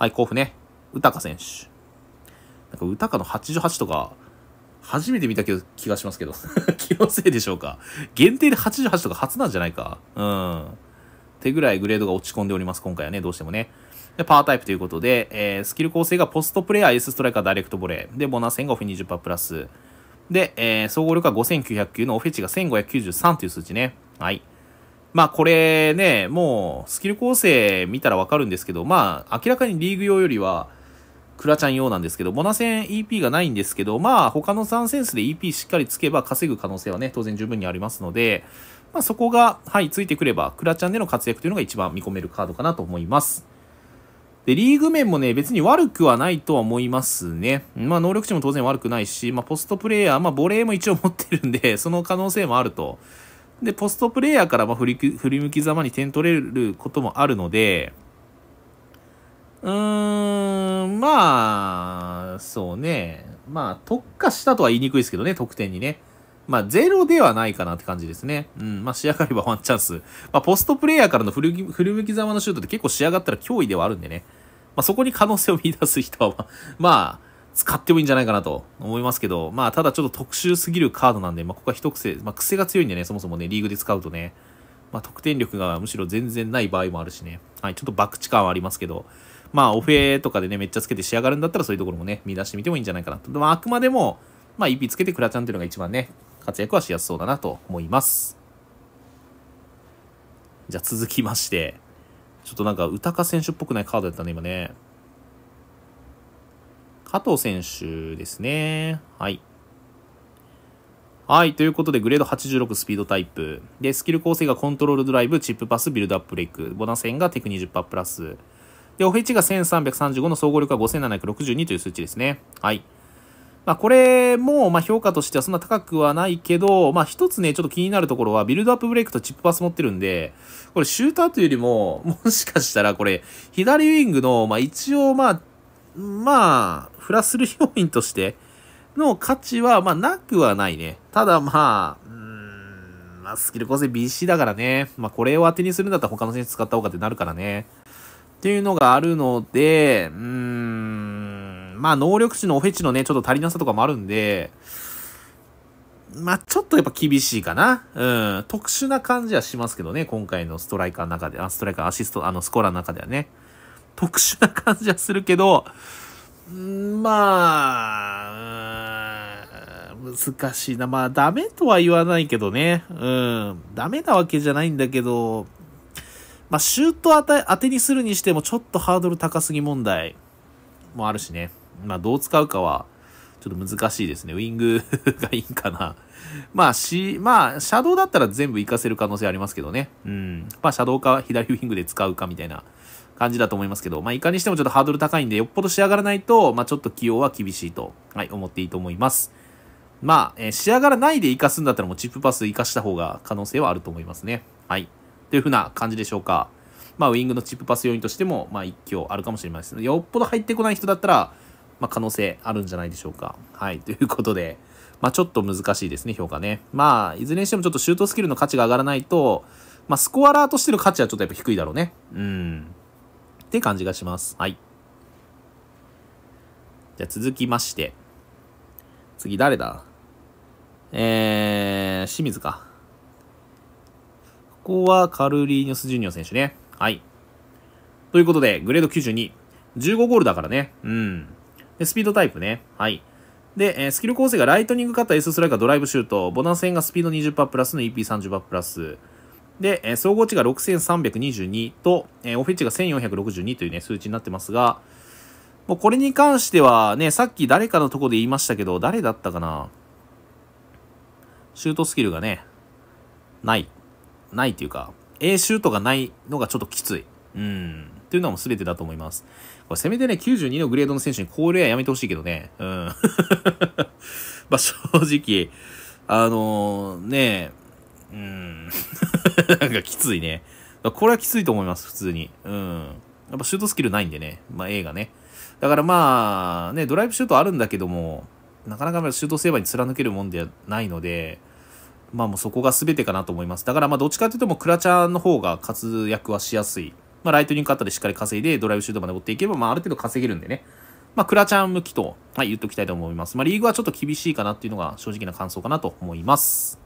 はい、甲府ね。宇高選手。なんか歌かの88とか、初めて見た気がしますけど 気のせいでしょうか。限定で88とか初なんじゃないか。うん。手ぐらいグレードが落ち込んでおります、今回はね、どうしてもね。で、パワータイプということで、えー、スキル構成がポストプレイヤー、エースストライカー、ダイレクトボレー。で、ボナー1がオフィ20%プラス。で、えー、総合力が5909のオフェチが1593という数値ね。はい。まあこれね、もうスキル構成見たらわかるんですけど、まあ明らかにリーグ用よりは、クラちゃん用なんですけど、ボナ戦 EP がないんですけど、まあ他の3センスで EP しっかりつけば稼ぐ可能性はね、当然十分にありますので、まあそこが、はい、ついてくれば、クラちゃんでの活躍というのが一番見込めるカードかなと思います。で、リーグ面もね、別に悪くはないとは思いますね。まあ、能力値も当然悪くないし、まあ、ポストプレイヤー、まあ、ボレーも一応持ってるんで、その可能性もあると。で、ポストプレイヤーからま振り振り向きざまに点取れることもあるので、うーん、まあ、そうね。まあ、特化したとは言いにくいですけどね、得点にね。まあ、ゼロではないかなって感じですね。うん、まあ、仕上がれば ワンチャンス。まあ、ポストプレイヤーからの振り振り向きざまのシュートって結構仕上がったら脅威ではあるんでね。まあ、そこに可能性を見出す人は、まあ、使ってもいいんじゃないかなと思いますけど、まあ、ただちょっと特殊すぎるカードなんで、まあ、ここは一癖、まあ、癖が強いんでね、そもそもね、リーグで使うとね、まあ、得点力がむしろ全然ない場合もあるしね、はい、ちょっとバクチ感はありますけど、まあ、オフェとかでね、めっちゃつけて仕上がるんだったら、そういうところもね、見出してみてもいいんじゃないかなと。まあ、あくまでも、まあ、EP つけてクラちゃんっていうのが一番ね、活躍はしやすそうだなと思います。じゃあ、続きまして、ちょっとなんか、歌か選手っぽくないカードだったね、今ね。加藤選手ですね。はい。はい。ということで、グレード86スピードタイプ。で、スキル構成がコントロールドライブ、チップパス、ビルドアップレイク。ボナセンがテク20パープラス。で、オフェチが1335の総合力が5762という数値ですね。はい。まあ、これも、ま評価としてはそんな高くはないけど、まあ、一つね、ちょっと気になるところは、ビルドアップブレイクとチップパス持ってるんで、これシューターというよりも、もしかしたらこれ、左ウィングの、まあ、一応、まあ、まあ、フラスル要因としての価値は、まあ、なくはないね。ただ、まあ、うん、まあ、スキル構成 BC だからね。まあ、これを当てにするんだったら他の選手使った方がってなるからね。っていうのがあるので、うーん、まあ、能力値のオフェチのね、ちょっと足りなさとかもあるんで、まあ、ちょっとやっぱ厳しいかな。うん。特殊な感じはしますけどね、今回のストライカーの中で、あ、ストライカー、アシスト、あの、スコーラーの中ではね。特殊な感じはするけど、まあ、難しいな。まあ、ダメとは言わないけどね。うん。ダメなわけじゃないんだけど、まあ、シュート当てにするにしても、ちょっとハードル高すぎ問題もあるしね。まあ、どう使うかは、ちょっと難しいですね。ウィング がいいんかな。まあ、し、まあ、シャドウだったら全部活かせる可能性ありますけどね。うん。まあ、シャドウか左ウィングで使うかみたいな感じだと思いますけど、まあ、いかにしてもちょっとハードル高いんで、よっぽど仕上がらないと、まあ、ちょっと起用は厳しいと、はい、思っていいと思います。まあ、えー、仕上がらないで活かすんだったらもうチップパス活かした方が可能性はあると思いますね。はい。というふうな感じでしょうか。まあ、ウィングのチップパス要因としても、まあ、一挙あるかもしれません。よっぽど入ってこない人だったら、まあ、可能性あるんじゃないでしょうか。はい。ということで、まあ、ちょっと難しいですね、評価ね。まあ、いずれにしてもちょっとシュートスキルの価値が上がらないと、まあ、スコアラーとしての価値はちょっとやっぱ低いだろうね。うん。って感じがします。はい。じゃあ続きまして。次誰だえー、清水か。ここはカルリーニョス・ジュニオ選手ね。はい。ということで、グレード92。15ゴールだからね。うん。で、スピードタイプね。はい。で、えー、スキル構成がライトニングカッター、エススライカー、ドライブシュート、ボナス円がスピード20%プラスの EP30% プラス、で、えー、総合値が6322と、えー、オフェッチが1462というね、数値になってますが、もうこれに関してはね、さっき誰かのとこで言いましたけど、誰だったかなシュートスキルがね、ない。ないっていうか、A シュートがないのがちょっときつい。うん。というのも全てだと思います。せめてね、92のグレードの選手に高齢はやめてほしいけどね。うん。まあ正直、あのー、ねうん。なんかきついね。これはきついと思います、普通に。うん。やっぱシュートスキルないんでね。まあ A がね。だからまあ、ね、ドライブシュートあるんだけども、なかなかシュートセーバーに貫けるもんではないので、まあもうそこが全てかなと思います。だからまあどっちかというともうクラチャーの方が活躍はしやすいまあ、ライトニングカットでしっかり稼いで、ドライブシュートまで持っていけば、まあ、ある程度稼げるんでね。まあ、クラちゃん向きと、はい、言っておきたいと思います。まあ、リーグはちょっと厳しいかなっていうのが正直な感想かなと思います。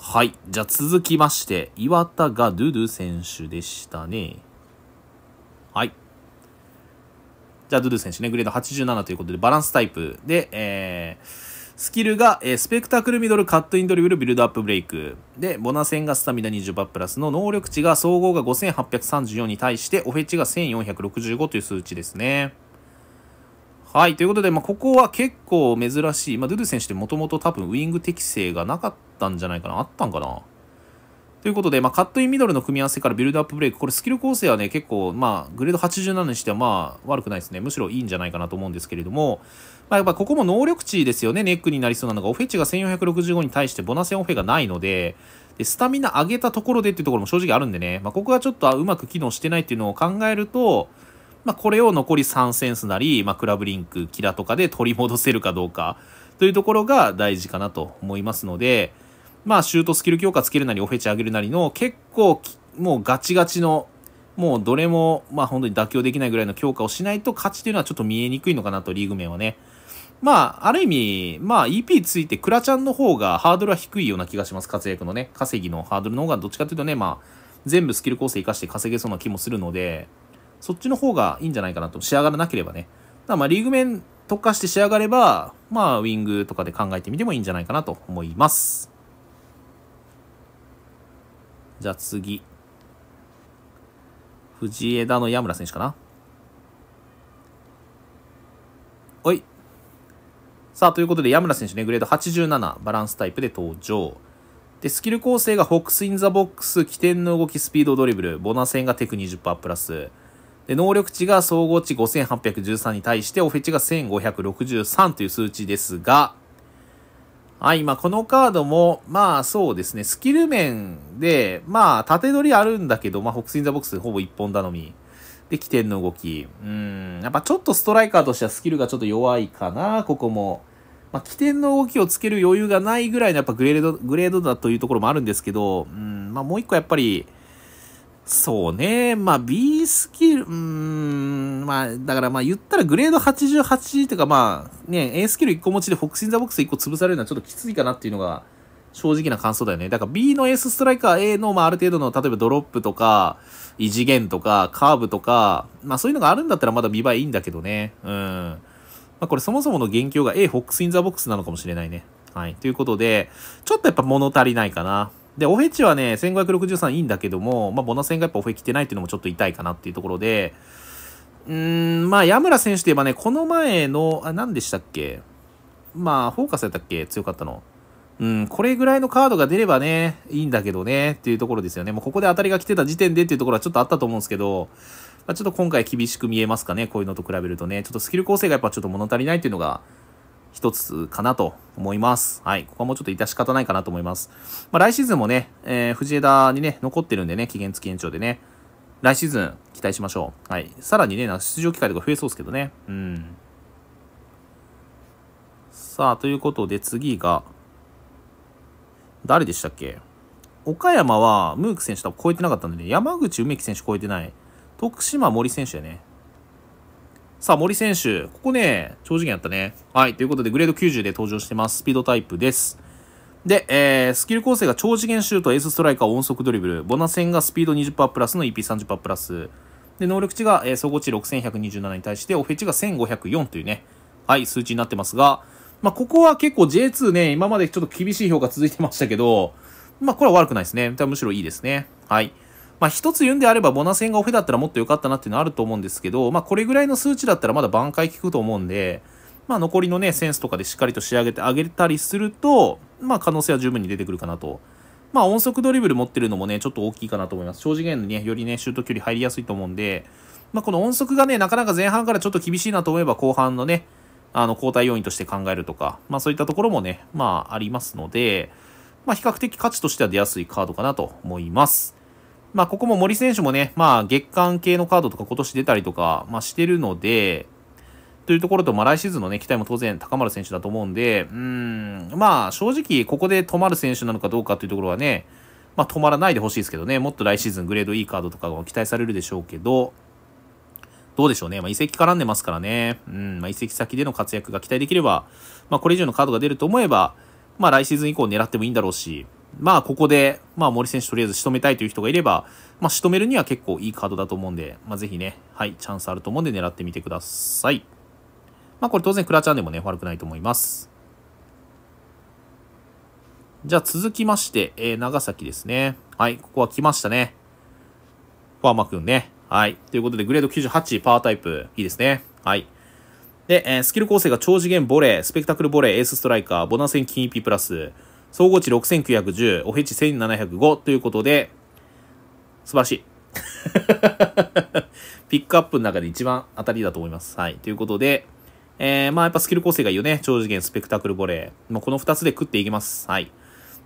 はい。じゃあ続きまして、岩田がドゥドゥ選手でしたね。はい。じゃあ、ドゥドゥ選手ね、グレード87ということで、バランスタイプで、えー、スキルが、えー、スペクタクルミドル、カットインドリブル、ビルドアップブレイク。で、ボナセンがスタミナ20バプラスの能力値が総合が5834に対して、オフェチが1465という数値ですね。はい、ということで、まあ、ここは結構珍しい。まあ、ドゥドゥ選手ってもともと多分ウイング適性がなかったんじゃないかな。あったんかな。ということで、まあ、カットインミドルの組み合わせからビルドアップブレイク、これスキル構成はね、結構、まあ、グレード87にしてはまあ悪くないですね。むしろいいんじゃないかなと思うんですけれども、まあ、やっぱここも能力値ですよね、ネックになりそうなのが、オフェチが1465に対してボナセンオフェがないので、でスタミナ上げたところでっていうところも正直あるんでね、まあ、ここがちょっとうまく機能してないっていうのを考えると、まあ、これを残り3センスなり、まあ、クラブリンク、キラとかで取り戻せるかどうかというところが大事かなと思いますので、まあ、シュートスキル強化つけるなり、オフェチ上げるなりの結構、もうガチガチの、もうどれも、まあ本当に妥協できないぐらいの強化をしないと勝ちというのはちょっと見えにくいのかなと、リーグ面はね。まあ、ある意味、まあ、EP ついて、クラちゃんの方がハードルは低いような気がします。活躍のね、稼ぎのハードルの方が、どっちかというとね、まあ、全部スキル構成活かして稼げそうな気もするので、そっちの方がいいんじゃないかなと。仕上がらなければね。だまあ、リーグ面特化して仕上がれば、まあ、ウィングとかで考えてみてもいいんじゃないかなと思います。じゃあ次。藤枝の矢村選手かな。おい。さあ、ということで、矢村選手ね、グレード87、バランスタイプで登場。で、スキル構成がホックス・イン・ザ・ボックス、起点の動き、スピード、ドリブル、ボナセンがテク20%プラス。で、能力値が総合値5813に対して、オフェ値が1563という数値ですが、はい、まあ、このカードも、まあそうですね、スキル面で、まあ縦取りあるんだけど、まあ、ホックス・イン・ザ・ボックスほぼ一本頼み。で、起点の動き。うん、やっぱちょっとストライカーとしてはスキルがちょっと弱いかな、ここも。まあ、起点の動きをつける余裕がないぐらいのやっぱグレード、グレードだというところもあるんですけど、うん、まあ、もう一個やっぱり、そうね。まあ、B スキル、うーん、まあ、だからまあ言ったらグレード88というかまあ、ね、A スキル1個持ちでフォクシンザボックス1個潰されるのはちょっときついかなっていうのが、正直な感想だよね。だから B のエースストライカー A の、まあ、ある程度の、例えばドロップとか、異次元とか、カーブとか、まあそういうのがあるんだったらまだ見栄えいいんだけどね。うん。まあこれそもそもの元凶が A ホックスインザボックスなのかもしれないね。はい。ということで、ちょっとやっぱ物足りないかな。で、オフェチはね、1563いいんだけども、まあ、ボナ戦がやっぱオフェ来てないっていうのもちょっと痛いかなっていうところで、うーん、まあ、矢村選手といえばね、この前の、あ、何でしたっけまあ、フォーカスやったっけ強かったの。うん、これぐらいのカードが出ればね、いいんだけどね、っていうところですよね。もうここで当たりが来てた時点でっていうところはちょっとあったと思うんですけど、まあ、ちょっと今回厳しく見えますかね、こういうのと比べるとね。ちょっとスキル構成がやっぱちょっと物足りないっていうのが、一つかなと思います。はい。ここはもうちょっと致し方ないかなと思います。まあ、来シーズンもね、えー、藤枝にね、残ってるんでね、期限付き延長でね。来シーズン期待しましょう。はい。さらにね、出場機会とか増えそうですけどね。うん。さあ、ということで次が、誰でしたっけ岡山はムーク選手多分超えてなかったんでね、山口梅木選手超えてない。徳島森選手やね。さあ、森選手、ここね、超次元やったね。はい、ということで、グレード90で登場してます。スピードタイプです。で、えー、スキル構成が超次元シュート、エースストライカー、音速ドリブル、ボナ戦がスピード20%プラスの EP30% プラス。で、能力値が、えー、総合値6127に対して、オフェチが1504というね、はい、数値になってますが、まあ、ここは結構 J2 ね、今までちょっと厳しい評価続いてましたけど、まあ、これは悪くないですね。むしろいいですね。はい。まあ、一つ言うんであれば、ボナ戦がオフだったらもっと良かったなっていうのはあると思うんですけど、まあ、これぐらいの数値だったらまだ挽回効くと思うんで、まあ、残りのね、センスとかでしっかりと仕上げてあげたりすると、まあ、可能性は十分に出てくるかなと。まあ、音速ドリブル持ってるのもね、ちょっと大きいかなと思います。長次元にね、よりね、シュート距離入りやすいと思うんで、まあ、この音速がね、なかなか前半からちょっと厳しいなと思えば、後半のね、あの、交代要因として考えるとか、まあそういったところもね、まあありますので、まあ比較的価値としては出やすいカードかなと思います。まあここも森選手もね、まあ月間系のカードとか今年出たりとか、まあしてるので、というところと、まあ来シーズンのね、期待も当然高まる選手だと思うんで、うん、まあ正直ここで止まる選手なのかどうかというところはね、まあ止まらないでほしいですけどね、もっと来シーズングレードいいカードとかが期待されるでしょうけど、どうでしょうね。まあ、移籍絡んでますからね。うん、まあ、移籍先での活躍が期待できれば、まあ、これ以上のカードが出ると思えば、まあ、来シーズン以降狙ってもいいんだろうし、まあ、ここで、まあ、森選手とりあえず仕留めたいという人がいれば、まあ、仕留めるには結構いいカードだと思うんで、まあ、ぜひね、はい、チャンスあると思うんで狙ってみてください。まあ、これ当然クラチャンでもね、悪くないと思います。じゃあ続きまして、えー、長崎ですね。はい、ここは来ましたね。ファーマくんね。はい。ということで、グレード98、パータイプ、いいですね。はい。で、えー、スキル構成が超次元ボレー、スペクタクルボレー、エースストライカー、ボナセン金 EP プラス、総合値6910、おへち1705ということで、素晴らしい。ピックアップの中で一番当たりだと思います。はい。ということで、えー、まあやっぱスキル構成がいいよね。超次元、スペクタクルボレー。もうこの二つで食っていきます。はい。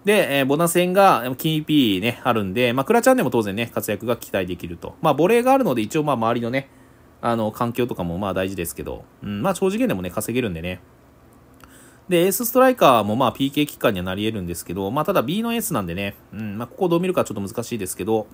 で、えー、ボナ戦が、キーピーね、あるんで、まあ、クラチャンでも当然ね、活躍が期待できると。まあ、ボレーがあるので、一応まあ、周りのね、あの、環境とかもまあ大事ですけど、うん、まあ、長次元でもね、稼げるんでね。で、エースストライカーもまあ、PK 期間にはなり得るんですけど、まあ、ただ B のエースなんでね、うん、まあ、ここをどう見るかちょっと難しいですけど、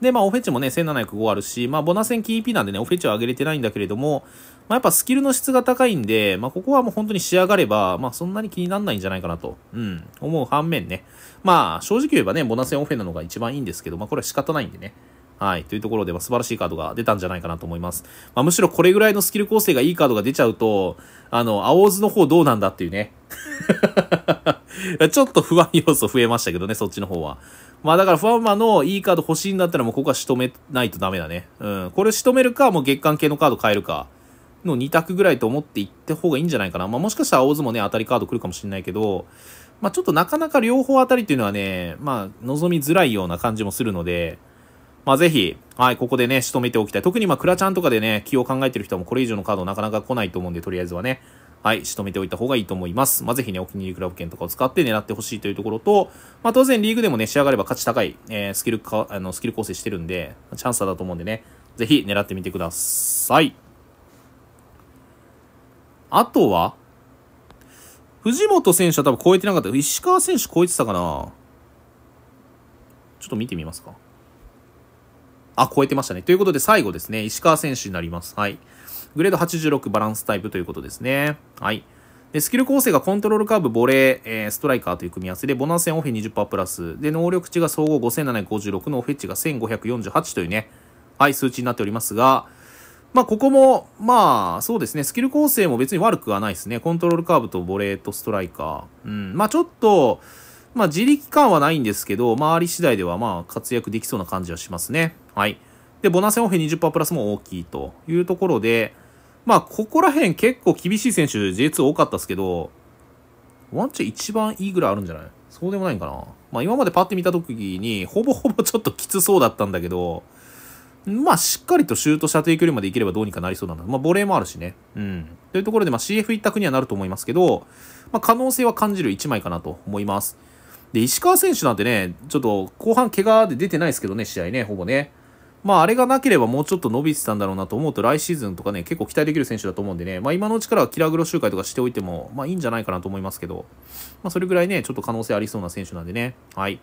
で、まあ、オフェチもね、1705あるし、まあ、ボナ戦キーピーなんでね、オフェチは上げれてないんだけれども、まあ、やっぱスキルの質が高いんで、まあ、ここはもう本当に仕上がれば、まあ、そんなに気にならないんじゃないかなと、うん、思う反面ね。まあ、正直言えばね、ボナ戦オフェなのが一番いいんですけど、まあ、これは仕方ないんでね。はい。というところで、まあ、素晴らしいカードが出たんじゃないかなと思います。まあ、むしろこれぐらいのスキル構成がいいカードが出ちゃうと、あの、青ズの方どうなんだっていうね。ちょっと不安要素増えましたけどね、そっちの方は。まあだからファンマのいいカード欲しいんだったらもうここは仕留めないとダメだね。うん。これ仕留めるか、もう月間系のカード変えるかの2択ぐらいと思っていった方がいいんじゃないかな。まあもしかしたら青相撲ね、当たりカード来るかもしれないけど、まあちょっとなかなか両方当たりっていうのはね、まあ望みづらいような感じもするので、まあぜひ、はい、ここでね、仕留めておきたい。特にまあクラちゃんとかでね、気を考えてる人もこれ以上のカードなかなか来ないと思うんで、とりあえずはね。はい、仕留めておいた方がいいと思います。まあ、ぜひね、お気に入りクラブ券とかを使って狙ってほしいというところと、まあ、当然リーグでもね、仕上がれば価値高い、えー、スキルか、あの、スキル構成してるんで、チャンスだと思うんでね、ぜひ狙ってみてください。あとは、藤本選手は多分超えてなかった。石川選手超えてたかなちょっと見てみますか。あ、超えてましたね。ということで最後ですね、石川選手になります。はい。グレード86バランスタイプということですね。はい。で、スキル構成がコントロールカーブ、ボレー、えー、ストライカーという組み合わせで、ボナー戦オフェ20%プラス。で、能力値が総合5756のオフェ値が1548というね、はい、数値になっておりますが、まあ、ここも、まあ、そうですね、スキル構成も別に悪くはないですね。コントロールカーブとボレーとストライカー。うん、まあ、ちょっと、まあ、自力感はないんですけど、周り次第では、まあ、活躍できそうな感じはしますね。はい。で、ボナー戦オフェ20%プラスも大きいというところで、まあ、ここら辺結構厳しい選手 J2 多かったですけど、ワンチャン一番いいぐらいあるんじゃないそうでもないんかな。まあ、今までパッて見た時に、ほぼほぼちょっときつそうだったんだけど、まあ、しっかりとシュート射程距離までいければどうにかなりそうなんだ。まあ、ボレーもあるしね。うん。というところで、まあ、CF 一択にはなると思いますけど、まあ、可能性は感じる1枚かなと思います。で、石川選手なんてね、ちょっと後半怪我で出てないですけどね、試合ね、ほぼね。まあ、あれがなければもうちょっと伸びてたんだろうなと思うと、来シーズンとかね、結構期待できる選手だと思うんでね、まあ、今のうちからキラグロ周回とかしておいても、まあ、いいんじゃないかなと思いますけど、まあ、それぐらいね、ちょっと可能性ありそうな選手なんでね、はい。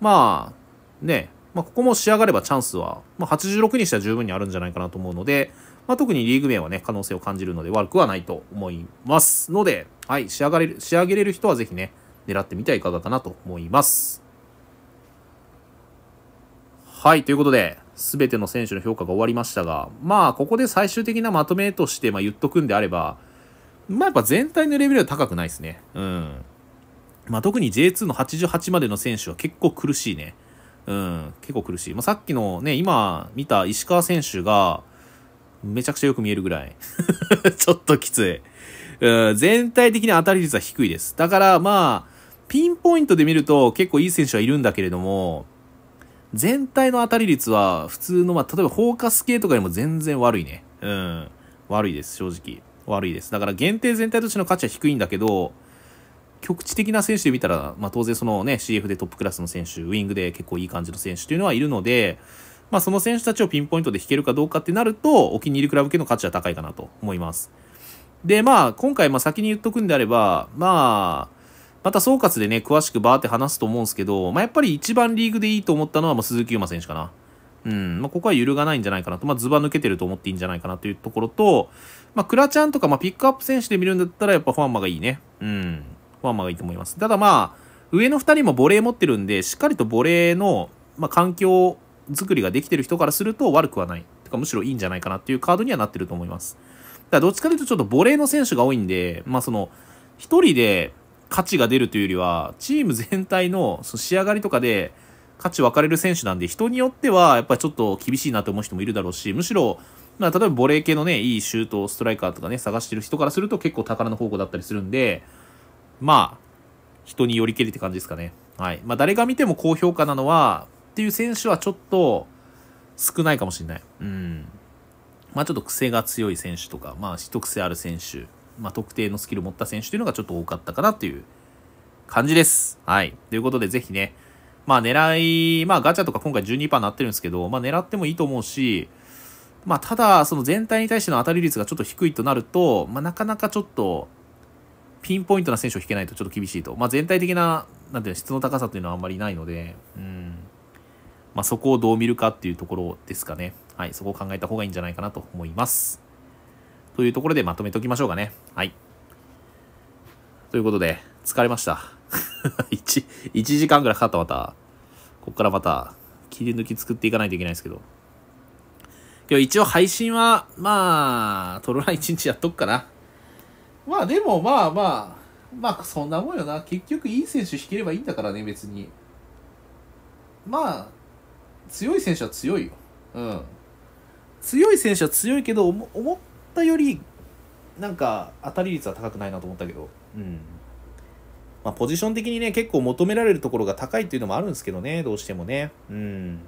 まあ、ね、まあ、ここも仕上がればチャンスは、まあ、86にしては十分にあるんじゃないかなと思うので、まあ、特にリーグ面はね、可能性を感じるので悪くはないと思いますので、はい、仕上がれる、仕上げれる人はぜひね、狙ってみてはいかがかなと思います。はい、ということで、全ての選手の評価が終わりましたが、まあ、ここで最終的なまとめとして、まあ、言っとくんであれば、まあ、やっぱ全体のレベルは高くないですね。うん。まあ、特に J2 の88までの選手は結構苦しいね。うん、結構苦しい。まあ、さっきのね、今見た石川選手が、めちゃくちゃよく見えるぐらい。ちょっときつい。うん、全体的に当たり率は低いです。だからまあ、ピンポイントで見ると結構いい選手はいるんだけれども、全体の当たり率は普通の、まあ、例えばフォーカス系とかよりも全然悪いね。うん。悪いです、正直。悪いです。だから限定全体としての価値は低いんだけど、局地的な選手で見たら、まあ、当然そのね、CF でトップクラスの選手、ウィングで結構いい感じの選手というのはいるので、まあ、その選手たちをピンポイントで引けるかどうかってなると、お気に入りクラブ系の価値は高いかなと思います。で、まあ、今回、まあ、先に言っとくんであれば、まあ、また総括でね、詳しくバーって話すと思うんですけど、まあ、やっぱり一番リーグでいいと思ったのは、まあ、鈴木優馬選手かな。うん、まあ、ここは揺るがないんじゃないかなと、まあ、ズバ抜けてると思っていいんじゃないかなというところと、まあ、クラちゃんとか、まあ、ピックアップ選手で見るんだったら、やっぱファンマがいいね。うん、ファンマがいいと思います。ただまあ、上の2人もボレー持ってるんで、しっかりとボレーの、まあ、環境作りができてる人からすると悪くはない。とか、むしろいいんじゃないかなっていうカードにはなってると思います。だから、どっちかというと、ちょっとボレーの選手が多いんで、まあ、その、1人で、価値が出るというよりは、チーム全体の仕上がりとかで価値分かれる選手なんで、人によってはやっぱりちょっと厳しいなと思う人もいるだろうし、むしろ、まあ、例えばボレー系のね、いいシュート、ストライカーとかね、探してる人からすると結構宝の宝庫だったりするんで、まあ、人によりけりって感じですかね。はい。まあ、誰が見ても高評価なのは、っていう選手はちょっと少ないかもしれない。うん。まあ、ちょっと癖が強い選手とか、まあ、一癖ある選手。まあ、特定のスキルを持った選手というのがちょっと多かったかなという感じです。はい。ということで、ぜひね、まあ狙い、まあガチャとか今回12%になってるんですけど、まあ狙ってもいいと思うし、まあただ、その全体に対しての当たり率がちょっと低いとなると、まあなかなかちょっと、ピンポイントな選手を引けないとちょっと厳しいと。まあ全体的な、なんていうの、質の高さというのはあんまりないので、うん。まあそこをどう見るかっていうところですかね。はい、そこを考えた方がいいんじゃないかなと思います。というところでまとめておきましょうかね。はい。ということで、疲れました。1, 1時間ぐらいかかったまた。こっからまた、切り抜き作っていかないといけないですけど。今日一応配信は、まあ、トロラ1日やっとくかな。まあでも、まあまあ、まあそんなもんよな。結局いい選手引ければいいんだからね、別に。まあ、強い選手は強いよ。うん。強い選手は強いけど、思っったよりなんか当たり率は高くないなと思ったけど、うんまあ、ポジション的にね結構求められるところが高いっていうのもあるんですけどねどうしてもね。うん